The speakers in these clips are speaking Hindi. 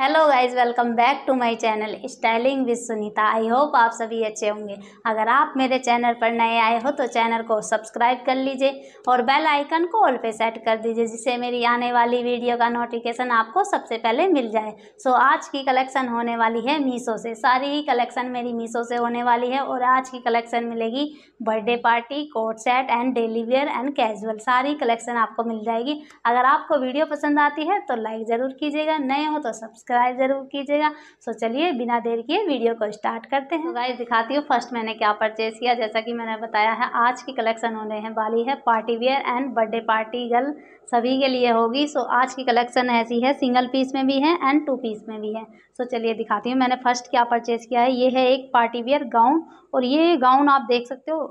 hello guys welcome back to my channel styling with Sunita I hope आप सभी अच्छे होंगे अगर आप मेरे चैनल पर नए आए हो तो चैनल को सब्सक्राइब कर लीजिए और बेल आइकन को ऑल पे सेट कर दीजिए जिससे मेरी आने वाली वीडियो का नोटिफिकेशन आपको सबसे पहले मिल जाए सो so, आज की कलेक्शन होने वाली है मीशो से सारी ही कलेक्शन मेरी मीशो से होने वाली है और आज की कलेक्शन मिलेगी birthday party coat set and daily wear and casual सारी कलेक्शन आपको मिल जाएगी अगर आपको वीडियो पसंद आती है तो लाइक ज़रूर कीजिएगा नए हो तो सब्सक्राइब सब्सक्राइब जरूर कीजिएगा सो चलिए बिना देर किए वीडियो को स्टार्ट करते हैं गाइस दिखाती हूँ फर्स्ट मैंने क्या परचेज़ किया जैसा कि मैंने बताया है आज की कलेक्शन होने हैं वाली है party wear and birthday party girl सभी के लिए होगी सो आज की कलेक्शन ऐसी है सिंगल पीस में भी है एंड टू पीस में भी है सो चलिए दिखाती हूँ मैंने फर्स्ट क्या परचेज़ किया है ये है एक पार्टी वेयर गाउन और ये गाउन आप देख सकते हो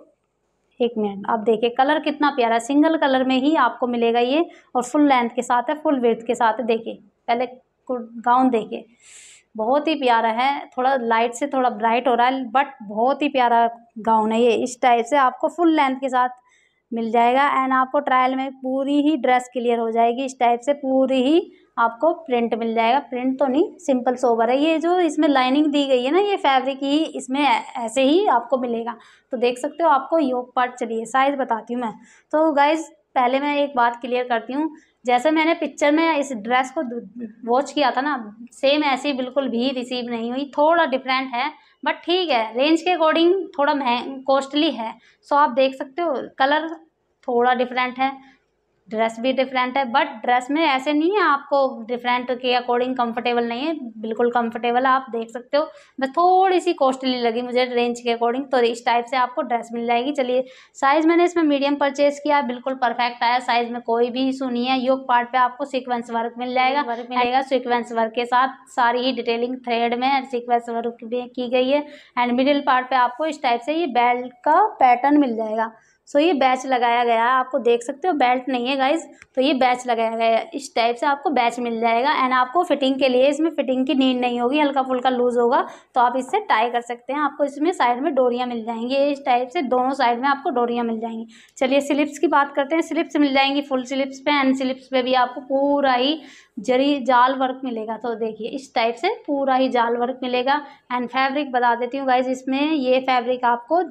एक मिनट आप देखिए कलर कितना प्यारा है सिंगल कलर में ही आपको मिलेगा ये और फुल लेंथ के साथ है फुल विर्थ के साथ है देखिए पहले गाउन देखिए बहुत ही प्यारा है थोड़ा लाइट से थोड़ा ब्राइट हो रहा है बट बहुत ही प्यारा गाउन है ये इस टाइप से आपको फुल लेंथ के साथ मिल जाएगा एंड आपको ट्रायल में पूरी ही ड्रेस क्लियर हो जाएगी इस टाइप से पूरी ही आपको प्रिंट मिल जाएगा प्रिंट तो नहीं सिंपल सोवर है ये जो इसमें लाइनिंग दी गई है ना ये फैब्रिक ही इसमें ऐसे ही आपको मिलेगा तो देख सकते हो आपको योग पार्ट चलिए साइज़ बताती हूँ मैं तो गाइज़ पहले मैं एक बात क्लियर करती हूँ जैसे मैंने पिक्चर में इस ड्रेस को वॉच किया था ना सेम ऐसी बिल्कुल भी रिसीव नहीं हुई थोड़ा डिफरेंट है बट ठीक है रेंज के अकॉर्डिंग थोड़ा महंग कॉस्टली है सो आप देख सकते हो कलर थोड़ा डिफरेंट है ड्रेस भी डिफरेंट है बट ड्रेस में ऐसे नहीं है आपको डिफरेंट के अकॉर्डिंग कंफर्टेबल नहीं है बिल्कुल कंफर्टेबल आप देख सकते हो बस थोड़ी सी कॉस्टली लगी मुझे रेंज के अकॉर्डिंग तो इस टाइप से आपको ड्रेस मिल जाएगी चलिए साइज़ मैंने इसमें मीडियम परचेज किया बिल्कुल परफेक्ट आया साइज़ में कोई भी इशू नहीं है योग पार्ट पर आपको सिक्वेंस वर्क मिल जाएगा वर्क मिलेगा सिक्वेंस वर्क के साथ सारी ही डिटेलिंग थ्रेड में सिक्वेंस वर्क भी की गई है एंड मिडिल पार्ट पर आपको इस टाइप से ये बेल्ट का पैटर्न मिल जाएगा सो ये बैच लगाया गया है आपको देख सकते हो बेल्ट नहीं है गाइज तो ये बैच लगाया गया है इस टाइप से आपको बैच मिल जाएगा एंड आपको फिटिंग के लिए इसमें फिटिंग की नीड नहीं होगी हल्का फुल्का लूज होगा तो आप इससे टाई कर सकते हैं आपको इसमें साइड में डोरियाँ मिल जाएंगी इस टाइप से दोनों साइड में आपको डोरियाँ मिल जाएंगी चलिए स्लिप्स की बात करते हैं स्लिप्स मिल जाएंगी फुल स्लिप्स पे एंड स्लिप्स पे भी आपको पूरा ही जरी जाल वर्क मिलेगा तो देखिए इस टाइप से पूरा ही जाल वर्क मिलेगा एंड फैब्रिक बता देती हूँ गाइज इसमें ये फैब्रिक आपको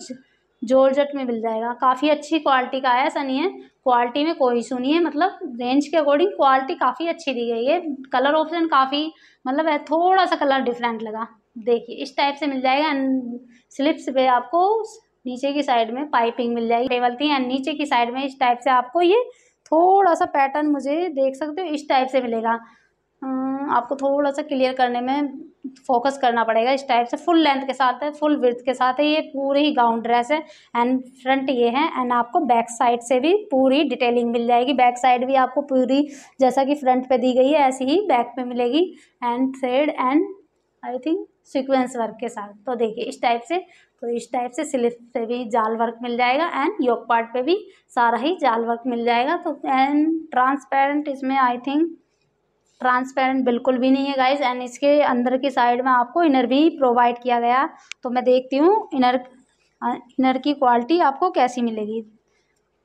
जोरजट में मिल जाएगा काफ़ी अच्छी क्वालिटी का है ऐसा नहीं है क्वालिटी में कोई इशू नहीं है मतलब रेंज के अकॉर्डिंग क्वालिटी काफ़ी अच्छी दी गई है कलर ऑप्शन काफ़ी मतलब है थोड़ा सा कलर डिफरेंट लगा देखिए इस टाइप से मिल जाएगा एंड स्लिप्स पे आपको नीचे की साइड में पाइपिंग मिल जाएगी टेबल थी एंड नीचे की साइड में इस टाइप से आपको ये थोड़ा सा पैटर्न मुझे देख सकते हो इस टाइप से मिलेगा हम्म, आपको थोड़ा सा क्लियर करने में फोकस करना पड़ेगा इस टाइप से फुल लेंथ के साथ है फुल विर्थ के साथ है ये पूरी ही गाउन ड्रेस है एंड फ्रंट ये है एंड आपको बैक साइड से भी पूरी डिटेलिंग मिल जाएगी बैक साइड भी आपको पूरी जैसा कि फ्रंट पे दी गई है ऐसी ही बैक पे मिलेगी and thread and I think sequence work के साथ तो देखिए इस टाइप से तो इस टाइप से स्लिप पे भी जाल वर्क मिल जाएगा एंड योग पार्ट पे भी सारा ही जाल वर्क मिल जाएगा तो एंड ट्रांसपेरेंट इसमें आई थिंक ट्रांसपेरेंट बिल्कुल भी नहीं है गाइज एंड इसके अंदर की साइड में आपको इनर भी प्रोवाइड किया गया तो मैं देखती हूँ इनर इनर की क्वालिटी आपको कैसी मिलेगी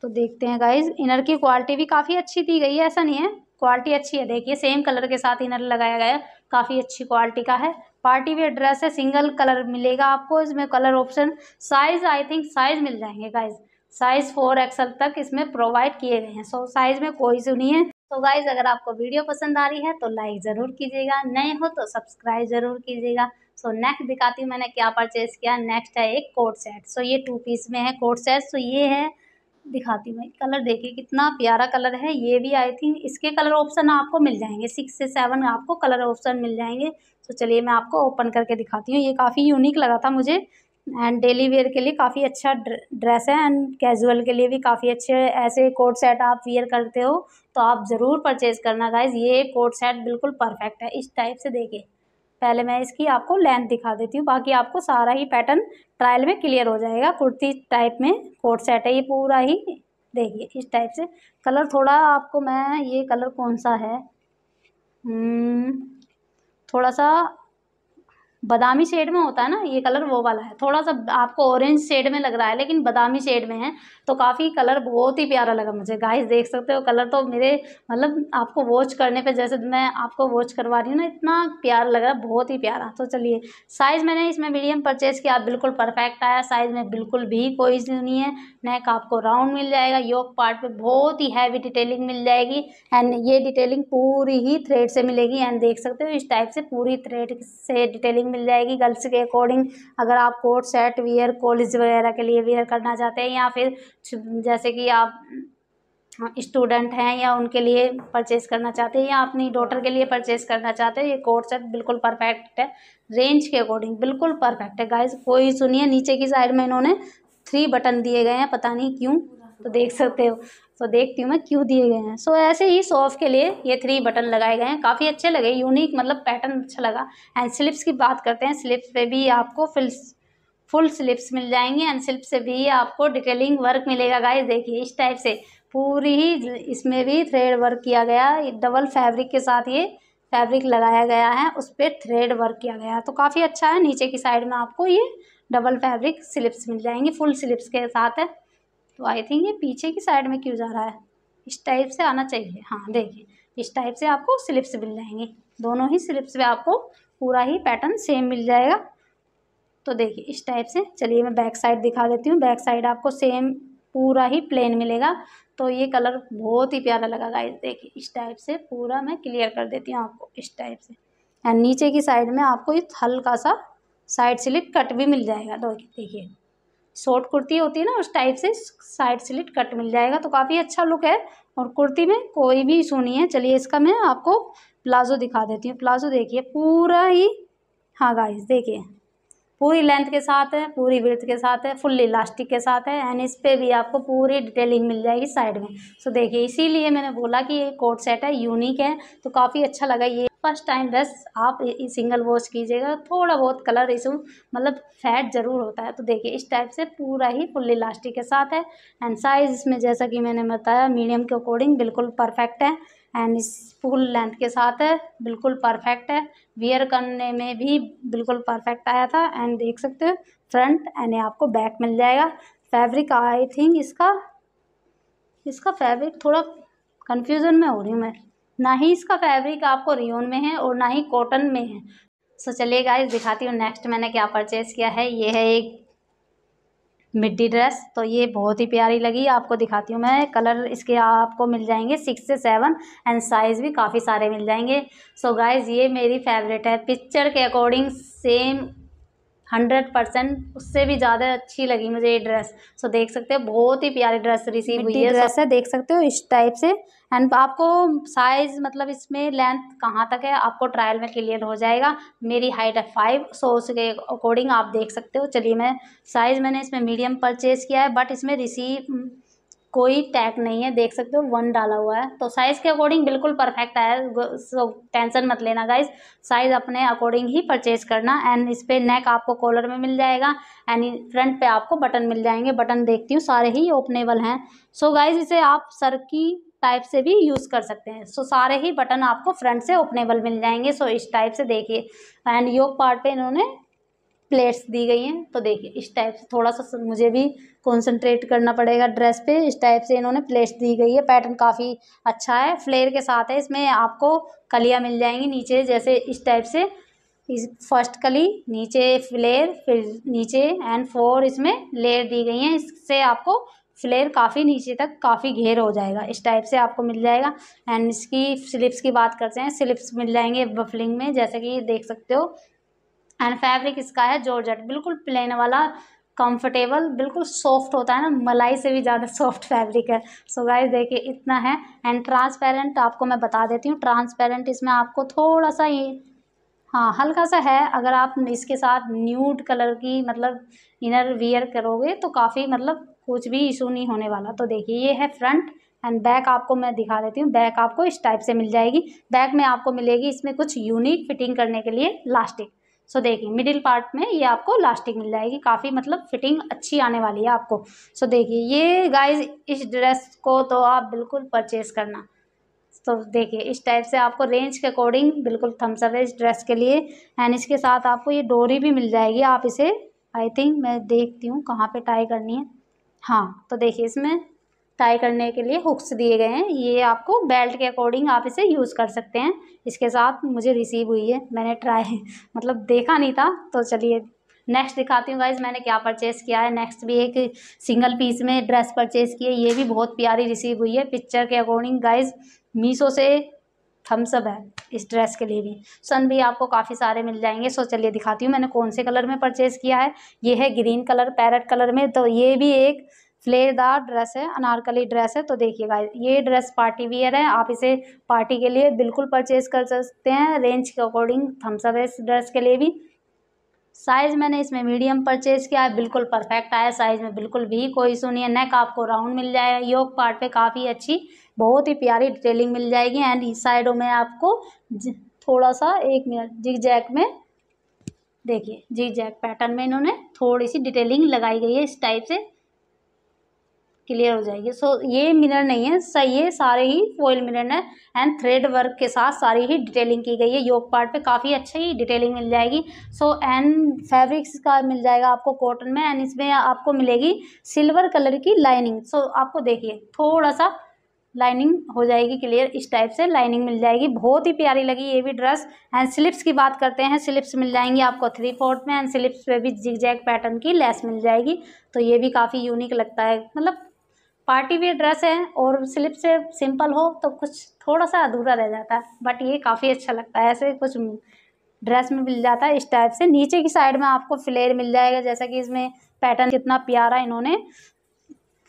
तो देखते हैं गाइज इनर की क्वालिटी भी काफ़ी अच्छी दी गई है ऐसा नहीं है क्वालिटी अच्छी है देखिए सेम कलर के साथ इनर लगाया गया है काफ़ी अच्छी क्वालिटी का है पार्टी वेयर ड्रेस है सिंगल कलर मिलेगा आपको इसमें colour option size I think size मिल जाएंगे गाइज साइज़ फोर एक्सल तक इसमें प्रोवाइड किए गए हैं सो साइज़ में कोई इशू नहीं है तो गाइज अगर आपको वीडियो पसंद आ रही है तो लाइक ज़रूर कीजिएगा नए हो तो सब्सक्राइब ज़रूर कीजिएगा सो नेक्स्ट दिखाती हूँ मैंने क्या परचेज़ किया नेक्स्ट है एक कोट सेट सो ये टू पीस में है कोट सेट सो ये है दिखाती हूँ कलर देखिए कितना प्यारा कलर है ये भी आई थिंक इसके कलर ऑप्शन आपको मिल जाएंगे सिक्स से सेवन आपको कलर ऑप्शन मिल जाएंगे तो चलिए मैं आपको ओपन करके दिखाती हूँ ये काफ़ी यूनिक लगा था मुझे एंड डेली वेयर के लिए काफ़ी अच्छा ड्रेस है एंड कैजुअल के लिए भी काफ़ी अच्छे ऐसे कोट सेट आप वियर करते हो तो आप ज़रूर परचेज़ करना गाइज ये कोट सेट बिल्कुल परफेक्ट है इस टाइप से देखिए पहले मैं इसकी आपको लेंथ दिखा देती हूँ बाकी आपको सारा ही पैटर्न ट्रायल में क्लियर हो जाएगा कुर्ती टाइप में कोट सेट है ये पूरा ही देखिए इस टाइप से कलर थोड़ा आपको मैं ये कलर कौन सा है हम्म, थोड़ा सा बादामी शेड में होता है ना ये कलर वो वाला है थोड़ा सा आपको ऑरेंज शेड में लग रहा है लेकिन बादामी शेड में है तो काफ़ी कलर बहुत ही प्यारा लगा मुझे गाइस देख सकते हो कलर तो मेरे मतलब आपको वॉच करने पे जैसे मैं आपको वॉच करवा रही हूँ ना इतना प्यार लग रहा है बहुत ही प्यारा तो चलिए साइज़ मैंने इसमें मीडियम परचेज़ किया बिल्कुल परफेक्ट आया साइज़ में बिल्कुल भी कोई नहीं है नेक आपको राउंड मिल जाएगा योग पार्ट पर बहुत ही हैवी डिटेलिंग मिल जाएगी एंड ये डिटेलिंग पूरी ही थ्रेड से मिलेगी एंड देख सकते हो इस टाइप से पूरी थ्रेड से डिटेलिंग मिल जाएगी गर्ल्स के अकॉर्डिंग अगर आप कोट सेट वियर कॉलेज वगैरह के लिए वियर करना चाहते हैं या फिर जैसे कि आप हाँ, स्टूडेंट हैं या उनके लिए परचेस करना चाहते हैं या अपनी डॉटर के लिए परचेस करना चाहते हैं ये कोट सेट बिल्कुल परफेक्ट है रेंज के अकॉर्डिंग बिल्कुल परफेक्ट है गाइज कोई सुनिए नीचे की साइड में इन्होंने थ्री बटन दिए गए हैं पता नहीं क्यों तो देख सकते हो तो देखती हूँ मैं क्यों दिए गए हैं सो so, ऐसे ही सॉफ के लिए ये थ्री बटन लगाए गए हैं काफ़ी अच्छे लगे यूनिक मतलब पैटर्न अच्छा लगा एंड स्लिप्स की बात करते हैं स्लिप्स पे भी आपको फिल फुल स्लिप्स मिल जाएंगे एंड स्लिप से भी आपको डिटेलिंग वर्क मिलेगा गाइस देखिए इस टाइप से पूरी ही इसमें भी थ्रेड वर्क किया गया डबल फैब्रिक के साथ ये फैब्रिक लगाया गया है उस पर थ्रेड वर्क किया गया तो काफ़ी अच्छा है नीचे की साइड में आपको ये डबल फैब्रिक स्लिप्स मिल जाएंगी फुल स्लिप्स के साथ है तो आई थिंक ये पीछे की साइड में क्यों जा रहा है इस टाइप से आना चाहिए हाँ देखिए इस टाइप से आपको स्लिप्स मिल जाएंगी दोनों ही स्लिप्स में आपको पूरा ही पैटर्न सेम मिल जाएगा तो देखिए इस टाइप से चलिए मैं बैक साइड दिखा देती हूँ बैक साइड आपको सेम पूरा ही प्लेन मिलेगा तो ये कलर बहुत ही प्यारा लगा गाइस देखिए इस टाइप से पूरा मैं क्लियर कर देती हूँ आपको इस टाइप से एंड नीचे की साइड में आपको ये हल्का सा साइड स्लिप कट भी मिल जाएगा तो देखिए शॉर्ट कुर्ती होती है ना उस टाइप से साइड स्लिट कट मिल जाएगा तो काफ़ी अच्छा लुक है और कुर्ती में कोई भी इशू नहीं है चलिए इसका मैं आपको प्लाजो दिखा देती हूँ प्लाजो देखिए पूरा ही हाँ गाइस देखिए पूरी लेंथ के साथ है पूरी वर्थ के साथ है फुल इलास्टिक के साथ है एंड इस पर भी आपको पूरी डिटेलिंग मिल जाएगी साइड में सो देखिए इसीलिए मैंने बोला कि ये कोट सेट है यूनिक है तो काफ़ी अच्छा लगा ये फर्स्ट टाइम बस आप सिंगल वॉश कीजिएगा थोड़ा बहुत कलर इसमें मतलब फैट ज़रूर होता है तो देखिए इस टाइप से पूरा ही फुल इलास्टिक के साथ है एंड साइज़ इसमें जैसा कि मैंने बताया मीडियम के अकॉर्डिंग बिल्कुल परफेक्ट है एंड इस फुल लेंथ के साथ है बिल्कुल परफेक्ट है वियर करने में भी बिल्कुल परफेक्ट आया था एंड देख सकते हो फ्रंट एंड आपको बैक मिल जाएगा फैब्रिक आई थिंक इसका इसका फैब्रिक थोड़ा कन्फ्यूज़न में हो रही हूँ मैं ना ही इसका फैब्रिक आपको रियोन में है और ना ही कॉटन में है सो चलिए गाइस दिखाती हूँ नेक्स्ट मैंने क्या परचेज़ किया है ये है एक मिड्डी ड्रेस तो ये बहुत ही प्यारी लगी आपको दिखाती हूँ मैं कलर इसके आपको मिल जाएंगे सिक्स से सेवन एंड साइज़ भी काफ़ी सारे मिल जाएंगे सो so ये मेरी फेवरेट है पिक्चर के अकॉर्डिंग सेम हंड्रेड परसेंट उससे भी ज़्यादा अच्छी लगी मुझे ये ड्रेस सो देख सकते हो बहुत ही प्यारी ड्रेस रिसीव हुई है ड्रेस है देख सकते हो इस टाइप से एंड आपको साइज़ मतलब इसमें लेंथ कहाँ तक है आपको ट्रायल में क्लियर हो जाएगा मेरी हाइट है फाइव सो उसके अकॉर्डिंग आप देख सकते हो चलिए मैं साइज़ मैंने इसमें मीडियम परचेज़ किया है बट इसमें रिसीव कोई टैग नहीं है देख सकते हो वन डाला हुआ है तो साइज़ के अकॉर्डिंग बिल्कुल परफेक्ट आया सो टेंशन मत लेना गाइज साइज़ अपने अकॉर्डिंग ही परचेज करना एंड इस पर नेक आपको कॉलर में मिल जाएगा एंड फ्रंट पे आपको बटन मिल जाएंगे बटन देखती हूँ सारे ही ओपनेबल हैं सो so गाइज इसे आप सर की टाइप से भी यूज़ कर सकते हैं सो so, सारे ही बटन आपको फ्रंट से ओपनेबल मिल जाएंगे सो so, इस टाइप से देखिए एंड योग पार्ट पे इन्होंने प्लेट्स दी गई हैं तो देखिए इस टाइप से थोड़ा सा मुझे भी कंसंट्रेट करना पड़ेगा ड्रेस पे इस टाइप से इन्होंने प्लेट्स दी गई है पैटर्न काफ़ी अच्छा है फ्लेयर के साथ है इसमें आपको कलियाँ मिल जाएंगी नीचे जैसे इस टाइप से इस फर्स्ट कली नीचे फ्लेयर फिर नीचे एंड फोर इसमें लेयर दी गई हैं इससे आपको फ्लेयर काफ़ी नीचे तक काफ़ी घेर हो जाएगा इस टाइप से आपको मिल जाएगा एंड इसकी स्लिप्स की बात करते हैं स्लिप्स मिल जाएंगे बफलिंग में जैसे कि देख सकते हो एंड फैब्रिक इसका है जॉर्जेट बिल्कुल प्लेन वाला कंफर्टेबल बिल्कुल सॉफ्ट होता है ना मलाई से भी ज़्यादा सॉफ्ट फैब्रिक है सो गाइस देखिए इतना है एंड ट्रांसपेरेंट आपको मैं बता देती हूँ ट्रांसपेरेंट इसमें आपको थोड़ा सा ये हाँ हल्का सा है अगर आप इसके साथ न्यूड कलर की मतलब इनर वियर करोगे तो काफ़ी मतलब कुछ भी इशू नहीं होने वाला तो देखिए ये है फ्रंट एंड बैक आपको मैं दिखा देती हूँ बैक आपको इस टाइप से मिल जाएगी बैक में आपको मिलेगी इसमें कुछ यूनिक फिटिंग करने के लिए लास्टिक सो देखिए मिडिल पार्ट में ये आपको लास्टिक मिल जाएगी काफ़ी मतलब फिटिंग अच्छी आने वाली है आपको सो देखिए ये गाइज इस ड्रेस को तो आप बिल्कुल परचेज़ करना तो देखिए इस टाइप से आपको रेंज के अकॉर्डिंग बिल्कुल थम्स अप है इस ड्रेस के लिए एंड इसके साथ आपको ये डोरी भी मिल जाएगी आप इसे आई थिंक मैं देखती हूँ कहाँ पे टाई करनी है हाँ तो देखिए इसमें टाई करने के लिए हुक्स दिए गए हैं ये आपको बेल्ट के अकॉर्डिंग आप इसे यूज़ कर सकते हैं इसके साथ मुझे रिसीव हुई है मैंने ट्राई मतलब देखा नहीं था तो चलिए नेक्स्ट दिखाती हूँ गाइज मैंने क्या परचेज़ किया है नेक्स्ट भी एक सिंगल पीस में ड्रेस परचेज़ की है ये भी बहुत प्यारी रिसीव हुई है पिक्चर के अकॉर्डिंग गाइज मीशो से थम्सअप है इस ड्रेस के लिए भी सन भी आपको काफ़ी सारे मिल जाएंगे सो चलिए दिखाती हूँ मैंने कौन से कलर में परचेज़ किया है ये है ग्रीन कलर पैरट कलर में तो ये भी एक फ्लेयरदार ड्रेस है अनारकली ड्रेस है तो देखिएगा ये ड्रेस पार्टी वियर है आप इसे पार्टी के लिए बिल्कुल परचेज कर सकते हैं रेंज के अकॉर्डिंग थम्सअप है इस ड्रेस के लिए भी साइज़ मैंने इसमें मीडियम परचेज किया है बिल्कुल परफेक्ट आया साइज़ में बिल्कुल भी कोई इशू नहीं है नेक आपको राउंड मिल जाएगा योग पार्ट पे काफ़ी अच्छी बहुत ही प्यारी डिटेलिंग मिल जाएगी एंड इस साइडों में आपको थोड़ा सा एक मिनट जिग जैक में देखिए जिग जैक पैटर्न में इन्होंने थोड़ी सी डिटेलिंग लगाई गई है इस टाइप से क्लियर हो जाएगी सो so, ये मिरर नहीं है सही है सारे ही फॉयल मिरर है एंड थ्रेड वर्क के साथ सारी ही डिटेलिंग की गई है योग पार्ट पे काफ़ी अच्छी ही डिटेलिंग मिल जाएगी सो एंड फैब्रिक्स का मिल जाएगा आपको कॉटन में एंड इसमें आपको मिलेगी सिल्वर कलर की लाइनिंग सो so, आपको देखिए थोड़ा सा लाइनिंग हो जाएगी क्लियर इस टाइप से लाइनिंग मिल जाएगी बहुत ही प्यारी लगी ये भी ड्रेस एंड स्लिप्स की बात करते हैं स्लिप्स मिल जाएंगी आपको थ्री फोर्थ में एंड स्लिप्स पे भी जिग जैग पैटर्न की लेस मिल जाएगी तो ये भी काफ़ी यूनिक लगता है मतलब पार्टी वेयर ड्रेस है और स्लिप से सिंपल हो तो कुछ थोड़ा सा अधूरा रह जाता है बट ये काफ़ी अच्छा लगता है ऐसे कुछ ड्रेस में मिल जाता है इस टाइप से नीचे की साइड में आपको फ्लेयर मिल जाएगा जैसा कि इसमें पैटर्न कितना प्यारा इन्होंने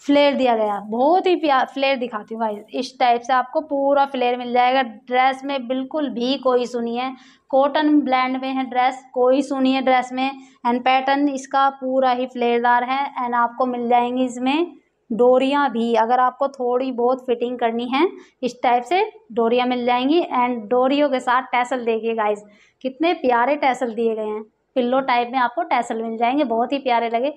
फ्लेयर दिया गया बहुत ही प्यार फ्लेयर दिखाती हूँ भाई इस टाइप से आपको पूरा फ्लेयर मिल जाएगा ड्रेस में बिल्कुल भी कोई सुनी है कॉटन ब्लैंड में है ड्रेस कोई सुनी है ड्रेस में एंड पैटर्न इसका पूरा ही फ्लेयरदार है एंड आपको मिल जाएंगी इसमें डोरियाँ भी अगर आपको थोड़ी बहुत फिटिंग करनी है इस टाइप से डोरियाँ मिल जाएंगी एंड डोरियों के साथ टैसल देखिए गाइस कितने प्यारे टैसल दिए गए हैं पिल्लो टाइप में आपको टैसल मिल जाएंगे बहुत ही प्यारे लगे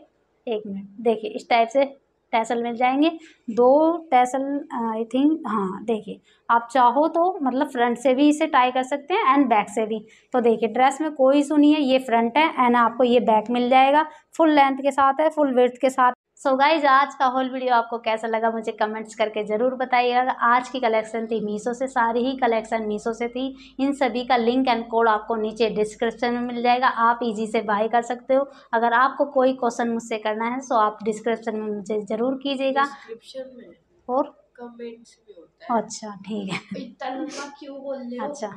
एक मिनट देखिए इस टाइप से टैसल मिल जाएंगे दो टैसल आई थिंक हाँ देखिए आप चाहो तो मतलब फ्रंट से भी इसे टाई कर सकते हैं एंड बैक से भी तो देखिए ड्रेस में कोई सुनिए ये फ्रंट है एंड आपको ये बैक मिल जाएगा फुल लेंथ के साथ है फुल विर्थ के साथ सो गाइज आज का होल वीडियो आपको कैसा लगा मुझे कमेंट्स करके ज़रूर बताइएगा आज की कलेक्शन थी मीशो से सारी ही कलेक्शन मीशो से थी इन सभी का लिंक एंड कोड आपको नीचे डिस्क्रिप्शन में मिल जाएगा आप इजी से बाय कर सकते हो अगर आपको कोई क्वेश्चन मुझसे करना है सो आप डिस्क्रिप्शन में मुझे ज़रूर कीजिएगा और कमेंट्स भी होता है अच्छा ठीक है क्यों बोल अच्छा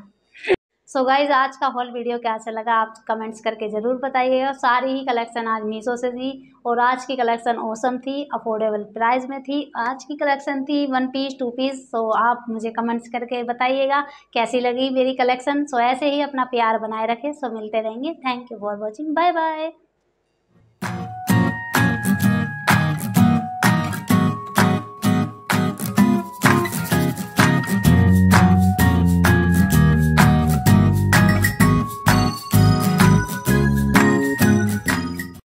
सो so गाइज आज का हॉल वीडियो कैसा लगा आप कमेंट्स करके ज़रूर बताइएगा सारी ही कलेक्शन आज मीशो से थी और आज की कलेक्शन औसम थी अफोर्डेबल प्राइस में थी आज की कलेक्शन थी one piece two piece so आप मुझे कमेंट्स करके बताइएगा कैसी लगी मेरी कलेक्शन सो ऐसे ही अपना प्यार बनाए रखें सो मिलते रहेंगे thank you for watching bye bye